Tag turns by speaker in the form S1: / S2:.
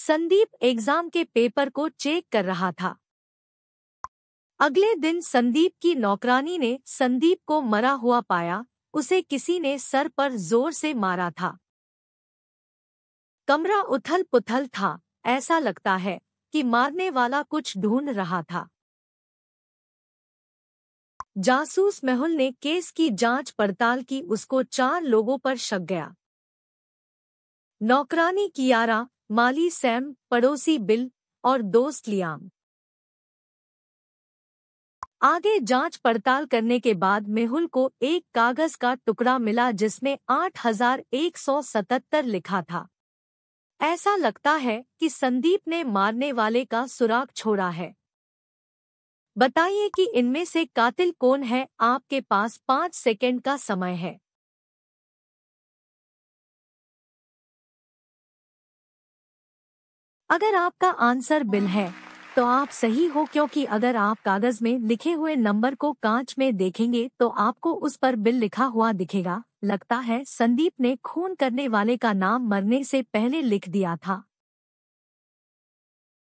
S1: Sandeep exam के paper को check कर रहा था अगले दिन संदीप की नौकरानी ने संदीप को मरा हुआ पाया उसे किसी ने सर पर जोर से मारा था कमरा उथल पुथल था ऐसा लगता है कि मारने वाला कुछ ढूंढ रहा था जासूस मेहुल ने केस की जांच पड़ताल की उसको चार लोगों पर शक गया नौकरानी कियारा माली सैम पड़ोसी बिल और दोस्त लियाम आगे जांच पड़ताल करने के बाद मेहुल को एक कागज का टुकड़ा मिला जिसमें 8177 लिखा था ऐसा लगता है कि संदीप ने मारने वाले का सुराग छोड़ा है बताइए कि इनमें से कातिल कौन है आपके पास पांच सेकंड का समय है अगर आपका आंसर बिल है तो आप सही हो क्योंकि अगर आप कागज में लिखे हुए नंबर को कांच में देखेंगे तो आपको उस पर बिल लिखा हुआ दिखेगा लगता है संदीप ने खून करने वाले का नाम मरने से पहले लिख
S2: दिया था